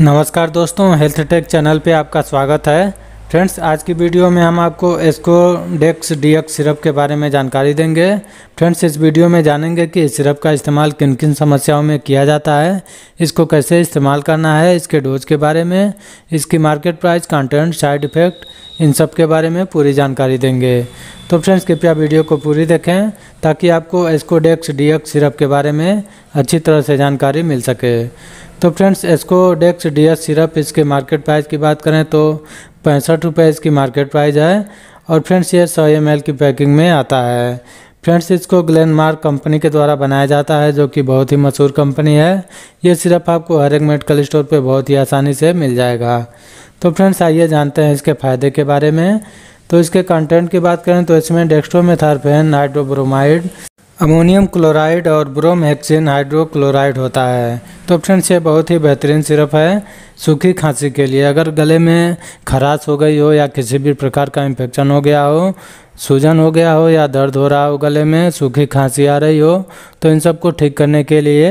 नमस्कार दोस्तों health take channel पे आपका स्वागत है फ्रेंड्स आज की वीडियो में हम आपको एस्को डेक्स डी सिरप के बारे में जानकारी देंगे फ्रेंड्स इस वीडियो में जानेंगे कि इस सिरप का इस्तेमाल किन किन समस्याओं में किया जाता है इसको कैसे इस्तेमाल करना है इसके डोज के बारे में इसकी market price content side effect इन सब के बारे में पूरी जानकारी देंगे तो फ्रेंड्स कृपया वीडियो को पूरी देखें ताकि आपको एस्कोडेक्स डी सिरप के बारे में अच्छी तरह से जानकारी मिल सके तो फ्रेंड्स एस्कोडेक्स डी सिरप इसके मार्केट प्राइस की बात करें तो पैंसठ रुपये इसकी मार्केट प्राइस है और फ्रेंड्स ये सौ एम की पैकिंग में आता है फ्रेंड्स इसको ग्लैन मार्क कंपनी के द्वारा बनाया जाता है जो कि बहुत ही मशहूर कंपनी है ये सिर्फ आपको हर एक मेडिकल स्टोर पे बहुत ही आसानी से मिल जाएगा तो फ्रेंड्स आइए जानते हैं इसके फ़ायदे के बारे में तो इसके कंटेंट की बात करें तो इसमें डेक्स्ट्रोमेथारफेन हाइड्रोब्रोमाइड अमोनियम क्लोराइड और ब्रोम हाइड्रोक्लोराइड होता है तो ऑप्शन ये बहुत ही बेहतरीन सिरप है सूखी खांसी के लिए अगर गले में खराश हो गई हो या किसी भी प्रकार का इन्फेक्शन हो गया हो सूजन हो गया हो या दर्द हो रहा हो गले में सूखी खांसी आ रही हो तो इन सबको ठीक करने के लिए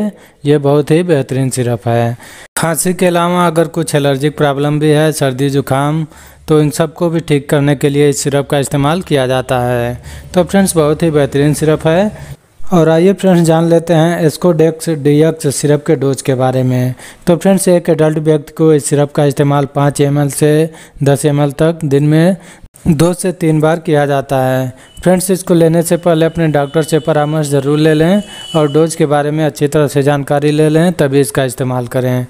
ये बहुत ही बेहतरीन सिरप है खांसी के अलावा अगर कुछ एलर्जिक प्रॉब्लम भी है सर्दी जुकाम तो इन सबको भी ठीक करने के लिए इस सिरप का इस्तेमाल किया जाता है तो फ्रेंड्स बहुत ही बेहतरीन सिरप है और आइए फ्रेंड्स जान लेते हैं एस्कोडेक्स डीएक्स सिरप के डोज के बारे में तो फ्रेंड्स एक एडल्ट व्यक्ति को इस सिरप का इस्तेमाल 5 एम से 10 एम तक दिन में दो से तीन बार किया जाता है फ्रेंड्स इसको लेने से पहले अपने डॉक्टर से परामर्श ज़रूर ले लें और डोज के बारे में अच्छी तरह से जानकारी ले लें तभी इसका इस्तेमाल करें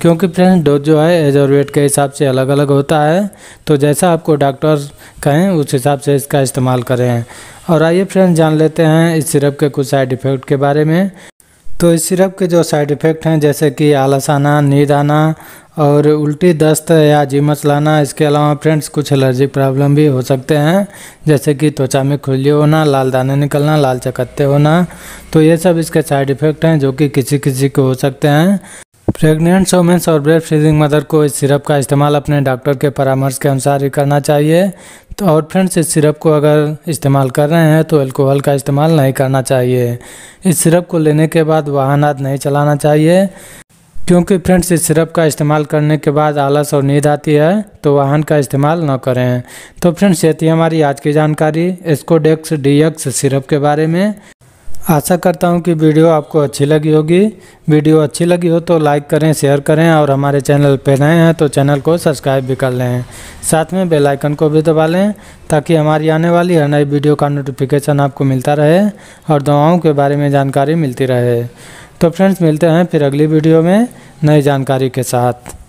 क्योंकि फ्रेंड्स डोज जो है एज और वेट के हिसाब से अलग अलग होता है तो जैसा आपको डॉक्टर कहें उस हिसाब से इसका इस्तेमाल करें और आइए फ्रेंड्स जान लेते हैं इस सिरप के कुछ साइड इफ़ेक्ट के बारे में तो इस सिरप के जो साइड इफ़ेक्ट हैं जैसे कि आलस आना नींद आना और उल्टी दस्त या जिमस लाना इसके अलावा फ्रेंड्स कुछ एलर्जी प्रॉब्लम भी हो सकते हैं जैसे कि त्वचा में खुजली होना लाल दाने निकलना लाल चकत्ते होना तो ये सब इसके साइड इफ़ेक्ट हैं जो कि किसी किसी को हो सकते हैं प्रेग्नेंट वोमेंस और ब्रेस्ट फ्रीजिंग मदर को इस सिरप का इस्तेमाल अपने डॉक्टर के परामर्श के अनुसार ही करना चाहिए तो और फ्रेंड्स इस सिरप को अगर इस्तेमाल कर रहे हैं तो अल्कोहल का इस्तेमाल नहीं करना चाहिए इस सिरप को लेने के बाद वाहन आदि नहीं चलाना चाहिए क्योंकि फ्रेंड्स इस सिरप का इस्तेमाल करने के बाद आलस और नींद आती है तो वाहन का इस्तेमाल न करें तो फ्रेंड्स ये थी हमारी आज की जानकारी इसको डेक्स डी एक्स सिरप के बारे में आशा करता हूँ कि वीडियो आपको अच्छी लगी होगी वीडियो अच्छी लगी हो तो लाइक करें शेयर करें और हमारे चैनल पर नए हैं तो चैनल को सब्सक्राइब भी कर लें साथ में बेल आइकन को भी दबा लें ताकि हमारी आने वाली हर नई वीडियो का नोटिफिकेशन आपको मिलता रहे और दवाओं के बारे में जानकारी मिलती रहे तो फ्रेंड्स मिलते हैं फिर अगली वीडियो में नई जानकारी के साथ